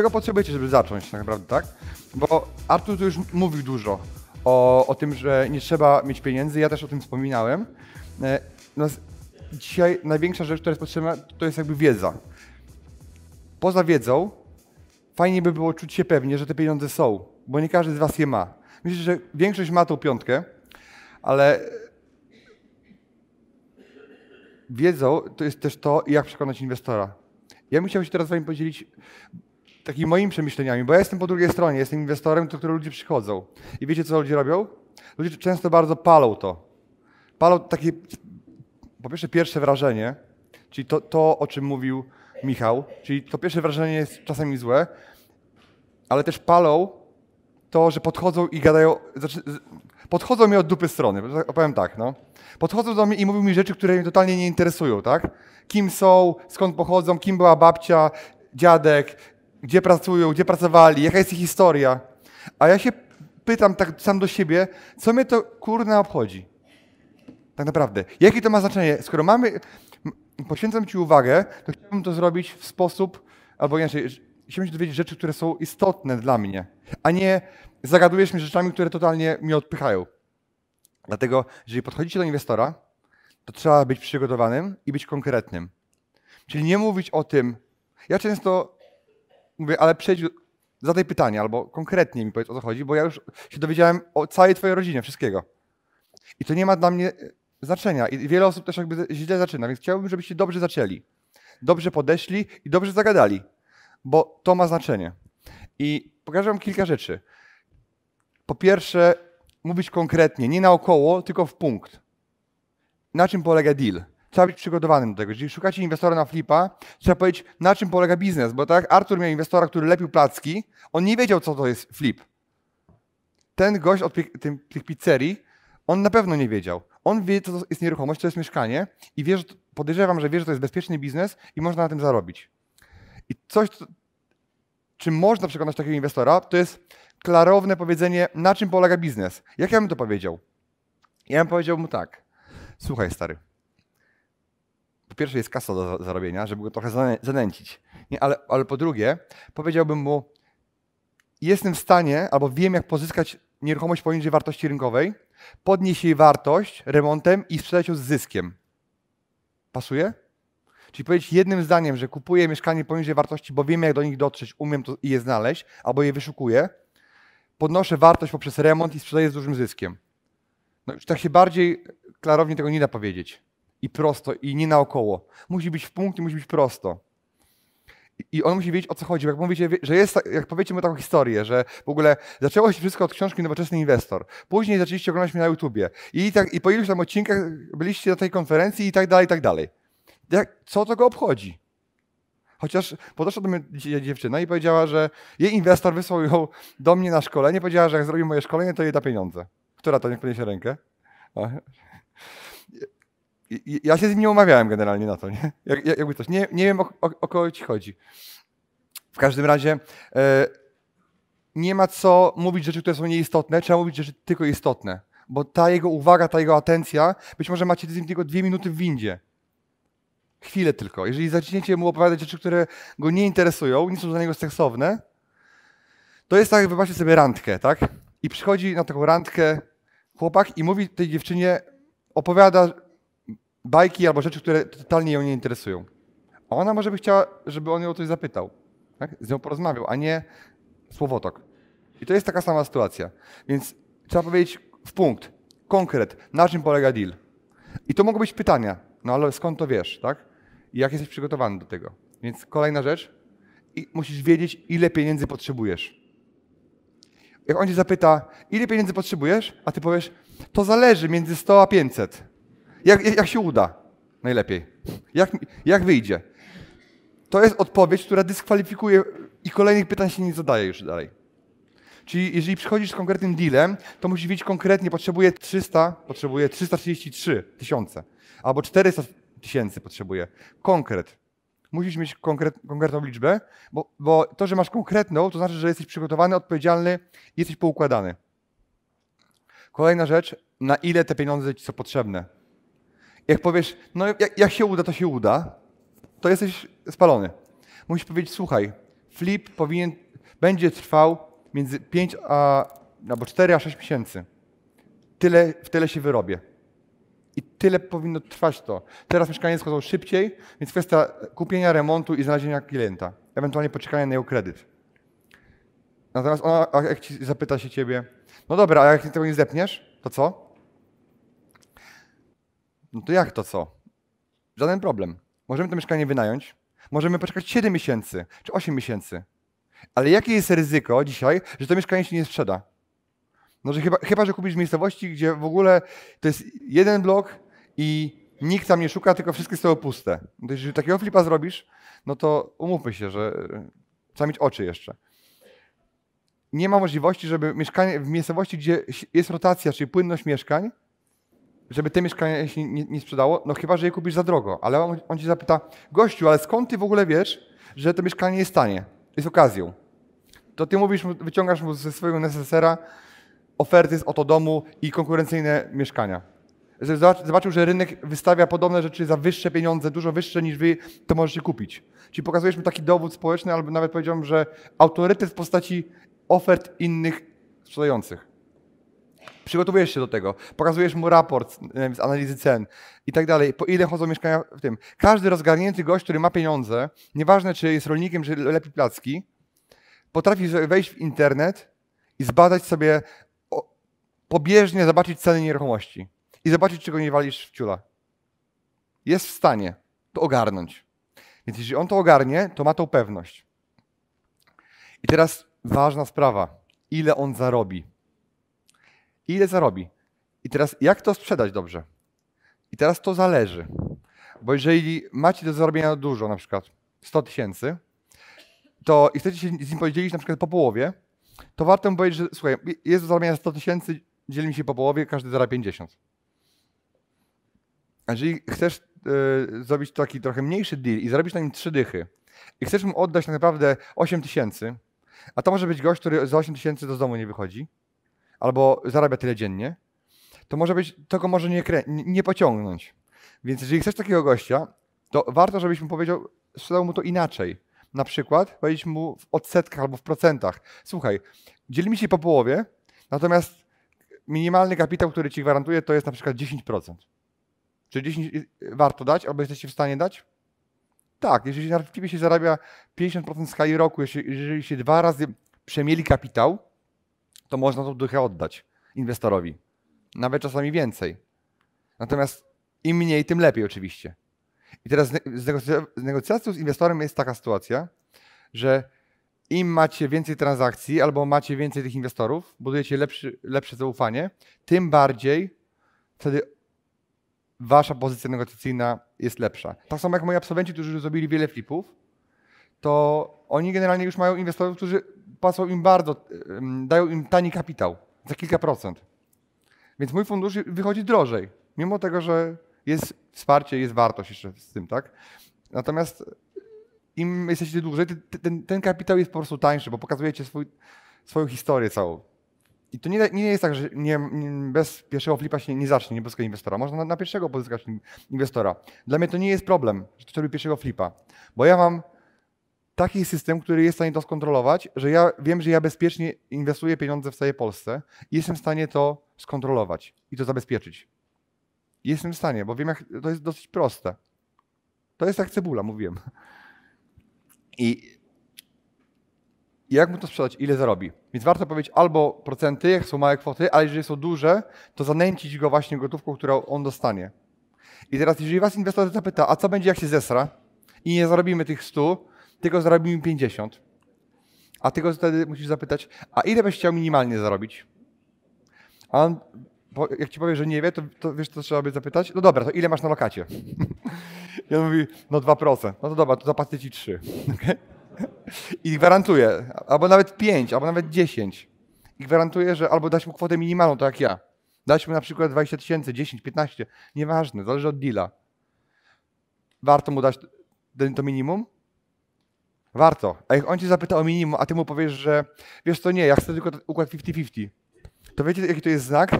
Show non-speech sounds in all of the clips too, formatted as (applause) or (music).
czego potrzebujecie, żeby zacząć tak naprawdę, tak? Bo Artur tu już mówił dużo o, o tym, że nie trzeba mieć pieniędzy, ja też o tym wspominałem. E, no, dzisiaj największa rzecz, która jest potrzebna, to jest jakby wiedza. Poza wiedzą, fajnie by było czuć się pewnie, że te pieniądze są, bo nie każdy z was je ma. Myślę, że większość ma tą piątkę, ale wiedzą to jest też to, jak przekonać inwestora. Ja bym chciał się teraz z wami podzielić takimi moimi przemyśleniami, bo ja jestem po drugiej stronie, jestem inwestorem, do którego ludzie przychodzą. I wiecie, co ludzie robią? Ludzie często bardzo palą to. Palą takie, po pierwsze, pierwsze wrażenie, czyli to, to o czym mówił Michał, czyli to pierwsze wrażenie jest czasami złe, ale też palą to, że podchodzą i gadają, znaczy, podchodzą mi od dupy strony, tak powiem tak, no. Podchodzą do mnie i mówią mi rzeczy, które mnie totalnie nie interesują, tak? Kim są, skąd pochodzą, kim była babcia, dziadek, gdzie pracują, gdzie pracowali, jaka jest ich historia. A ja się pytam tak sam do siebie, co mnie to kurna obchodzi? Tak naprawdę. Jakie to ma znaczenie? Skoro mamy, poświęcam Ci uwagę, to chciałbym to zrobić w sposób, albo inaczej, chciałbym się dowiedzieć rzeczy, które są istotne dla mnie, a nie zagadujesz mnie rzeczami, które totalnie mnie odpychają. Dlatego, jeżeli podchodzicie do inwestora, to trzeba być przygotowanym i być konkretnym. Czyli nie mówić o tym. Ja często mówię, ale przejdź, zadaj pytanie albo konkretnie mi powiedz o co chodzi, bo ja już się dowiedziałem o całej twojej rodzinie, wszystkiego. I to nie ma dla mnie e, znaczenia. I wiele osób też jakby źle zaczyna, więc chciałbym, żebyście dobrze zaczęli, dobrze podeszli i dobrze zagadali, bo to ma znaczenie. I pokażę wam kilka rzeczy. Po pierwsze, mówić konkretnie, nie naokoło, tylko w punkt. Na czym polega deal? trzeba być przygotowanym do tego. Jeżeli szukacie inwestora na flipa, trzeba powiedzieć, na czym polega biznes, bo tak Arthur Artur miał inwestora, który lepił placki, on nie wiedział, co to jest flip. Ten gość od tym, tych pizzerii, on na pewno nie wiedział. On wie, co to jest nieruchomość, co jest mieszkanie i wie, że, podejrzewam, że wie, że to jest bezpieczny biznes i można na tym zarobić. I coś, czym można przekonać takiego inwestora, to jest klarowne powiedzenie, na czym polega biznes. Jak ja bym to powiedział? Ja bym powiedział mu tak. Słuchaj, stary, pierwsze jest kasa do zarobienia, żeby go trochę zanęcić. Nie, ale, ale po drugie, powiedziałbym mu, jestem w stanie albo wiem, jak pozyskać nieruchomość poniżej wartości rynkowej, podnieść jej wartość remontem i sprzedać ją z zyskiem. Pasuje? Czyli powiedzieć jednym zdaniem, że kupuję mieszkanie poniżej wartości, bo wiem, jak do nich dotrzeć, umiem to i je znaleźć, albo je wyszukuję, podnoszę wartość poprzez remont i sprzedaję z dużym zyskiem. No, tak się bardziej klarownie tego nie da powiedzieć i prosto, i nie naokoło. Musi być w punkcie, musi być prosto. I on musi wiedzieć, o co chodzi. Jak mówicie, że jest, jak powiecie mu taką historię, że w ogóle zaczęło się wszystko od książki Nowoczesny Inwestor. Później zaczęliście oglądać mnie na YouTubie. I, tak, i po iluś tam odcinkach byliście na tej konferencji i tak dalej, i tak dalej. Jak, co to go obchodzi? Chociaż podeszła do mnie dziewczyna i powiedziała, że jej inwestor wysłał ją do mnie na szkolenie. Powiedziała, że jak zrobi moje szkolenie, to jej da pieniądze. Która to? Niech podniesie rękę. O ja się z nim nie umawiałem generalnie na to, nie? Jak, jakby coś. Nie, nie wiem, o, o, o kogo ci chodzi. W każdym razie e, nie ma co mówić rzeczy, które są nieistotne, trzeba mówić rzeczy tylko istotne. Bo ta jego uwaga, ta jego atencja, być może macie z nim tylko dwie minuty w windzie. Chwilę tylko. Jeżeli zaczniecie mu opowiadać rzeczy, które go nie interesują, nie są dla niego seksowne, to jest tak, wybaczcie sobie randkę, tak? I przychodzi na taką randkę chłopak i mówi tej dziewczynie, opowiada bajki albo rzeczy, które totalnie ją nie interesują. A ona może by chciała, żeby on ją o coś zapytał, tak? z nią porozmawiał, a nie słowotok. I to jest taka sama sytuacja. Więc trzeba powiedzieć w punkt, konkret, na czym polega deal. I to mogą być pytania, no ale skąd to wiesz, tak? I jak jesteś przygotowany do tego. Więc kolejna rzecz, I musisz wiedzieć, ile pieniędzy potrzebujesz. Jak on cię zapyta, ile pieniędzy potrzebujesz, a ty powiesz, to zależy między 100 a 500 jak, jak się uda? Najlepiej. Jak, jak wyjdzie? To jest odpowiedź, która dyskwalifikuje i kolejnych pytań się nie zadaje już dalej. Czyli jeżeli przychodzisz z konkretnym dealem, to musisz wiedzieć konkretnie, potrzebuję 300, potrzebuję 333 tysiące, albo 400 tysięcy potrzebuję. Konkret. Musisz mieć konkret, konkretną liczbę, bo, bo to, że masz konkretną, to znaczy, że jesteś przygotowany, odpowiedzialny i jesteś poukładany. Kolejna rzecz, na ile te pieniądze ci są potrzebne jak powiesz, no jak, jak się uda, to się uda, to jesteś spalony. Musisz powiedzieć, słuchaj, flip powinien, będzie trwał między 5 a, albo 4 a 6 miesięcy. Tyle, w tyle się wyrobię. I tyle powinno trwać to. Teraz mieszkanie schodzą szybciej, więc kwestia kupienia, remontu i znalezienia klienta. Ewentualnie poczekania na jego kredyt. Natomiast ona, jak ci zapyta się ciebie, no dobra, a jak tego nie zepniesz, to co? No to jak to co? Żaden problem. Możemy to mieszkanie wynająć, możemy poczekać 7 miesięcy czy 8 miesięcy. Ale jakie jest ryzyko dzisiaj, że to mieszkanie się nie sprzeda? No, że chyba, chyba że kupisz miejscowości, gdzie w ogóle to jest jeden blok i nikt tam nie szuka, tylko wszystkie są puste. No to jeżeli takiego flipa zrobisz, no to umówmy się, że e, trzeba mieć oczy jeszcze. Nie ma możliwości, żeby mieszkanie w miejscowości, gdzie jest rotacja, czyli płynność mieszkań, żeby te mieszkanie się nie, nie, sprzedało, no chyba, że je kupisz za drogo. Ale on, on ci zapyta, gościu, ale skąd ty w ogóle wiesz, że to mieszkanie jest tanie? Jest okazją. To ty mówisz, wyciągasz mu ze swojego necesera oferty z oto domu i konkurencyjne mieszkania. Żeby zobaczył, że rynek wystawia podobne rzeczy za wyższe pieniądze, dużo wyższe niż wy, to możecie kupić. Czyli pokazujesz mu taki dowód społeczny, albo nawet powiedziałbym, że autorytet w postaci ofert innych sprzedających przygotowujesz się do tego, pokazujesz mu raport z analizy cen i tak dalej, po ile chodzą mieszkania w tym. Każdy rozgarnięty gość, który ma pieniądze, nieważne czy jest rolnikiem, czy lepi placki, potrafi wejść w internet i zbadać sobie pobieżnie, zobaczyć ceny nieruchomości i zobaczyć, czego nie walisz w ciula. Jest w stanie to ogarnąć. Więc jeśli on to ogarnie, to ma tą pewność. I teraz ważna sprawa. Ile on zarobi? i ile zarobi. I teraz jak to sprzedać dobrze? I teraz to zależy. Bo jeżeli macie do zarobienia dużo, na przykład 100 tysięcy, to i chcecie się z nim podzielić na przykład po połowie, to warto mu powiedzieć, że słuchaj, jest do zarobienia 100 tysięcy, dzielimy się po połowie, każdy zarabia 50. Jeżeli chcesz e, zrobić taki trochę mniejszy deal i zarobić na nim trzy dychy i chcesz mu oddać tak naprawdę 8 tysięcy, a to może być gość, który za 8 tysięcy do domu nie wychodzi, albo zarabia tyle dziennie, to może być, to go może nie, nie pociągnąć. Więc jeżeli chcesz takiego gościa, to warto, żebyś mu powiedział, sprzedał mu to inaczej. Na przykład powiedzieć mu w odsetkach albo w procentach. Słuchaj, dzielimy się po połowie, natomiast minimalny kapitał, który ci gwarantuje, to jest na przykład 10%. Czy 10 y, warto dać, albo jesteście w stanie dać? Tak, jeżeli na się zarabia 50% skali roku, jeżeli się dwa razy przemieli kapitał, to można tą duchę oddać inwestorowi. Nawet czasami więcej. Natomiast im mniej, tym lepiej oczywiście. I teraz z negocjacją z inwestorem jest taka sytuacja, że im macie więcej transakcji albo macie więcej tych inwestorów, budujecie lepszy, lepsze zaufanie, tym bardziej wtedy wasza pozycja negocjacyjna jest lepsza. Tak samo jak moi absolwenci, którzy już zrobili wiele flipów, to oni generalnie już mają inwestorów, którzy płacą im bardzo, dają im tani kapitał, za kilka procent. Więc mój fundusz wychodzi drożej, mimo tego, że jest wsparcie, jest wartość jeszcze z tym, tak? Natomiast im jesteście dłużej, ten, ten kapitał jest po prostu tańszy, bo pokazujecie swój, swoją historię całą. I to nie, nie jest tak, że nie, nie, bez pierwszego flipa się nie zacznie niebieskiego inwestora. Można na, na, pierwszego pozyskać inwestora. Dla mnie to nie jest problem, że ktoś robi pierwszego flipa, bo ja mam taki system, który jest w stanie to skontrolować, że ja wiem, że ja bezpiecznie inwestuję pieniądze w całej Polsce i jestem w stanie to skontrolować i to zabezpieczyć. Jestem w stanie, bo wiem, jak to jest dosyć proste. To jest jak cebula, mówiłem. I jak mu to sprzedać, ile zarobi. Więc warto powiedzieć albo procenty, jak są małe kwoty, ale jeżeli są duże, to zanęcić go właśnie gotówką, którą on dostanie. I teraz, jeżeli was inwestor zapyta, a co będzie, jak się zesra i nie zarobimy tych 100, tylko go zarobił mi 50, a ty go wtedy musisz zapytać, a ile byś chciał minimalnie zarobić? A on, jak ci powie, że nie wie, to, to wiesz, co trzeba by zapytać? No dobra, to ile masz na lokacie? (laughs) I on mówi, no 2%. No to dobra, to zapłacę ci 3. (laughs) I gwarantuję, albo nawet 5, albo nawet 10. I gwarantuję, że albo dać mu kwotę minimalną, tak jak ja. Dać mu na przykład 20 tysięcy, 10, 15, nieważne, zależy od deala. Warto mu dać to minimum, Warto. A jak on cię zapyta o minimum, a ty mu powiesz, że wiesz to nie, ja chcę tylko układ 50-50. To wiecie, jaki to jest znak?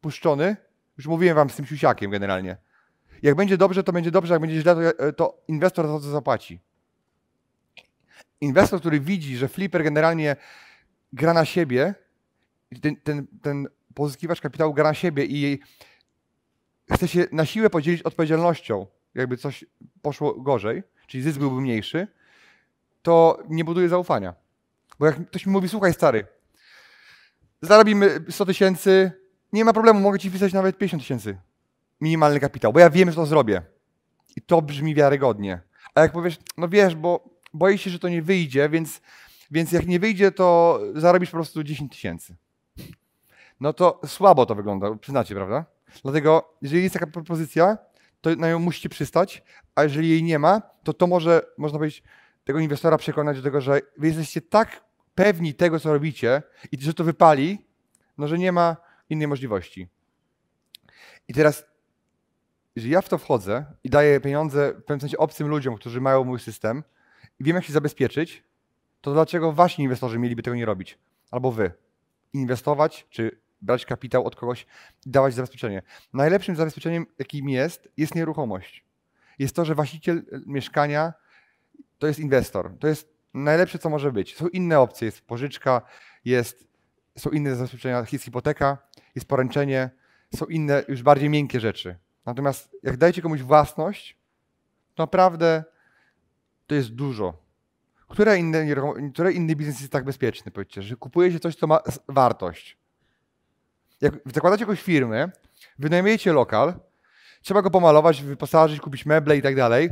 Puszczony? Już mówiłem wam z tym siusiakiem generalnie. Jak będzie dobrze, to będzie dobrze, jak będzie źle, to, to inwestor za to zapłaci. Inwestor, który widzi, że flipper generalnie gra na siebie, ten, ten, ten pozyskiwacz kapitału gra na siebie i chce się na siłę podzielić odpowiedzialnością, jakby coś poszło gorzej, czyli zysk byłby mniejszy, to nie buduje zaufania. Bo jak ktoś mi mówi, słuchaj stary, zarobimy 100 tysięcy, nie ma problemu, mogę ci wpisać nawet 50 tysięcy. Minimalny kapitał, bo ja wiem, że to zrobię. I to brzmi wiarygodnie. A jak powiesz, no wiesz, bo boję się, że to nie wyjdzie, więc, więc jak nie wyjdzie, to zarobisz po prostu 10 tysięcy. No to słabo to wygląda, przyznacie, prawda? Dlatego, jeżeli jest taka propozycja, to na nią musicie przystać, a jeżeli jej nie ma, to to może, można powiedzieć, tego inwestora przekonać do tego, że wy jesteście tak pewni tego, co robicie i że to wypali, no że nie ma innej możliwości. I teraz, jeżeli ja w to wchodzę i daję pieniądze w pewnym sensie obcym ludziom, którzy mają mój system i wiem, jak się zabezpieczyć, to dlaczego wasi inwestorzy mieliby tego nie robić? Albo wy. Inwestować czy brać kapitał od kogoś i dawać zabezpieczenie. Najlepszym zabezpieczeniem, jakim jest, jest nieruchomość. Jest to, że właściciel mieszkania to jest inwestor. To jest najlepsze, co może być. Są inne opcje, jest pożyczka, jest, są inne zabezpieczenia, jest hipoteka, jest poręczenie, są inne, już bardziej miękkie rzeczy. Natomiast jak dajecie komuś własność, to naprawdę to jest dużo. Które inne, które inny biznes jest tak bezpieczny, powiedzcie, że kupuje się coś, co ma wartość. Jak zakładacie jakąś firmę, wynajmujecie lokal, trzeba go pomalować, wyposażyć, kupić meble i tak dalej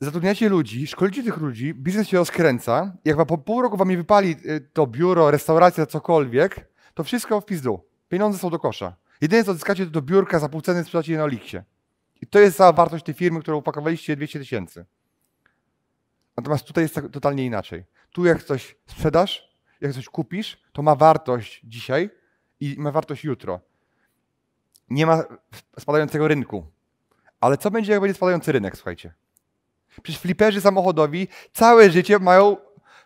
zatrudniacie ludzi, szkolicie tych ludzi, biznes się rozkręca. Jak po pół roku wam nie wypali y, to biuro, restauracja, cokolwiek, to wszystko w pizdu. Pieniądze są do kosza. Jedyne co odzyskacie to do biurka za pół ceny sprzedacie je na Oliksie. I to jest cała wartość tej firmy, którą opakowaliście 200 tysięcy. Natomiast tutaj jest tak totalnie inaczej. Tu jak coś sprzedasz, jak coś kupisz, to ma wartość dzisiaj i ma wartość jutro. Nie ma spadającego rynku. Ale co będzie, jak będzie spadający rynek, słuchajcie? Przecież fliperzy samochodowi całe życie mają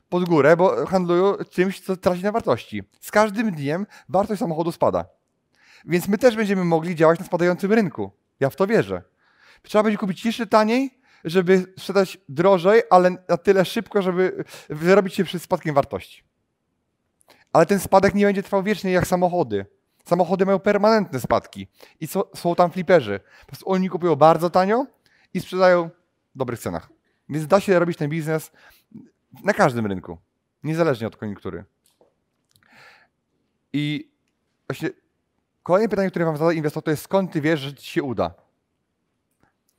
pod górę, bo handlują czymś, co traci na wartości. Z każdym dniem wartość samochodu spada. Więc my też będziemy mogli działać na spadającym rynku. Ja w to wierzę. Trzeba będzie kupić jeszcze taniej, żeby sprzedać drożej, ale na tyle szybko, żeby wyrobić się przed spadkiem wartości. Ale ten spadek nie będzie trwał wiecznie jak samochody. Samochody mają permanentne spadki i są tam fliperzy. Po prostu oni kupują bardzo tanio i sprzedają dobrych cenach. Więc da się robić ten biznes na każdym rynku, niezależnie od koniunktury. I właśnie kolejne pytanie, które wam zadał inwestor, to jest skąd ty wiesz, że ci się uda?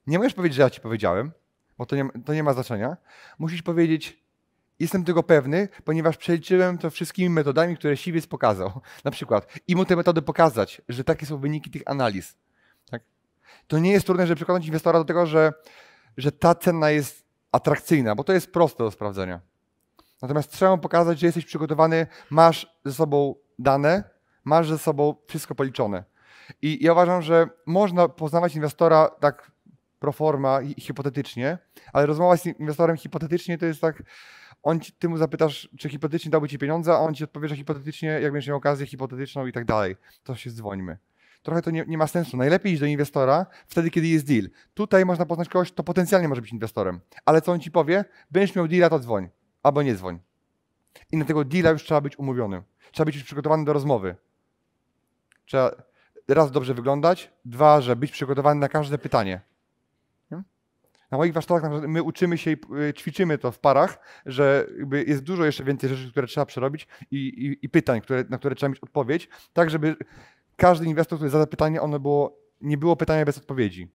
Nie możesz powiedzieć, że ja ci powiedziałem, bo to nie, to nie ma znaczenia. Musisz powiedzieć, jestem tego pewny, ponieważ przeliczyłem to wszystkimi metodami, które Siwiec pokazał. (laughs) Na przykład, i mu te metody pokazać, że takie są wyniki tych analiz. Tak? To nie jest trudne, żeby przekonać inwestora do tego, że że ta cena jest atrakcyjna, bo to jest proste do sprawdzenia. Natomiast trzeba pokazać, że jesteś przygotowany, masz ze sobą dane, masz ze sobą wszystko policzone. I ja uważam, że można poznawać inwestora tak pro forma hipotetycznie, ale rozmowa z inwestorem hipotetycznie to jest tak, on ci, ty mu zapytasz, czy hipotetycznie dałby ci pieniądze, a on ci odpowie, że hipotetycznie, jak będziesz miał okazję hipotetyczną i tak dalej. To się dzwońmy trochę to nie, nie ma sensu. Najlepiej iść do inwestora wtedy, kiedy jest deal. Tutaj można poznać kogoś, kto potencjalnie może być inwestorem, ale co on ci powie? Będziesz miał deala, to dzwoń, albo nie dzwoń. I na tego deala już trzeba być umówionym. Trzeba być już przygotowany do rozmowy. Trzeba raz dobrze wyglądać, dwa, że być przygotowany na każde pytanie. Na moich warsztatach my uczymy się i y, ćwiczymy to w parach, że jest dużo jeszcze więcej rzeczy, które trzeba przerobić i, i, i pytań, które, na które trzeba mieć odpowiedź, tak żeby każdy inwestor, który zada pytanie, ono było, nie było pytania bez odpowiedzi.